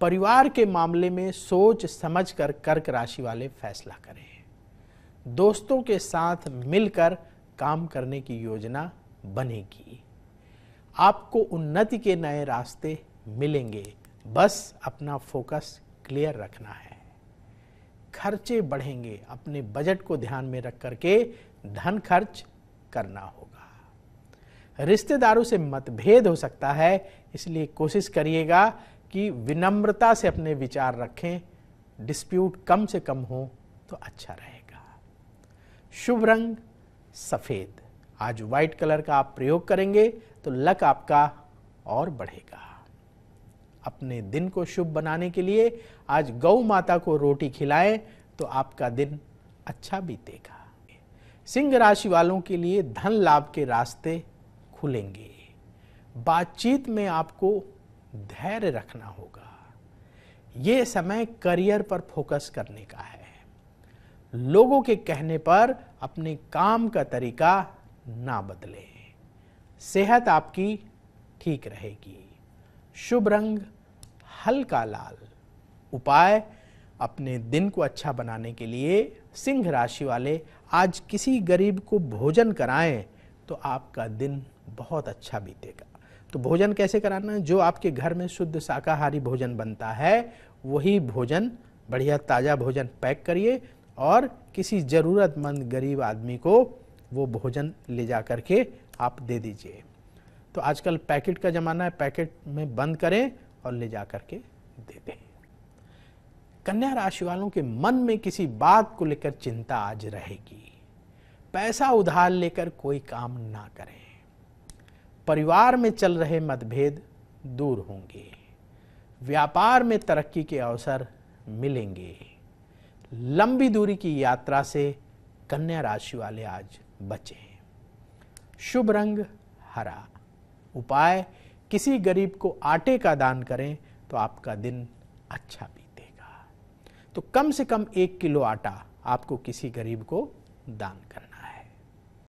परिवार के मामले में सोच समझ कर कर्क राशि वाले फैसला करें दोस्तों के साथ मिलकर काम करने की योजना बनेगी आपको उन्नति के नए रास्ते मिलेंगे बस अपना फोकस क्लियर रखना है खर्चे बढ़ेंगे अपने बजट को ध्यान में रख करके धन खर्च करना होगा रिश्तेदारों से मतभेद हो सकता है इसलिए कोशिश करिएगा कि विनम्रता से अपने विचार रखें डिस्प्यूट कम से कम हो तो अच्छा रहेगा शुभ रंग सफ़ेद आज व्हाइट कलर का आप प्रयोग करेंगे तो लक आपका और बढ़ेगा अपने दिन को शुभ बनाने के लिए आज गौ माता को रोटी खिलाएं तो आपका दिन अच्छा बीतेगा सिंह राशि वालों के लिए धन लाभ के रास्ते खुलेंगे बातचीत में आपको धैर्य रखना होगा ये समय करियर पर फोकस करने का है लोगों के कहने पर अपने काम का तरीका ना बदले सेहत आपकी ठीक रहेगी शुभ रंग हल्का लाल उपाय अपने दिन को अच्छा बनाने के लिए सिंह राशि वाले आज किसी गरीब को भोजन कराएं तो आपका दिन बहुत अच्छा बीतेगा तो भोजन कैसे कराना है जो आपके घर में शुद्ध शाकाहारी भोजन बनता है वही भोजन बढ़िया ताज़ा भोजन पैक करिए और किसी ज़रूरतमंद गरीब आदमी को वो भोजन ले जा कर के आप दे दीजिए तो आजकल पैकेट का ज़माना है पैकेट में बंद करें और ले जा कर के दे दें कन्या राशि वालों के मन में किसी बात को लेकर चिंता आज रहेगी पैसा उधार लेकर कोई काम ना करें परिवार में चल रहे मतभेद दूर होंगे व्यापार में तरक्की के अवसर मिलेंगे लंबी दूरी की यात्रा से कन्या राशि वाले आज बचें शुभ रंग हरा उपाय किसी गरीब को आटे का दान करें तो आपका दिन अच्छा बीतेगा तो कम से कम एक किलो आटा आपको किसी गरीब को दान करना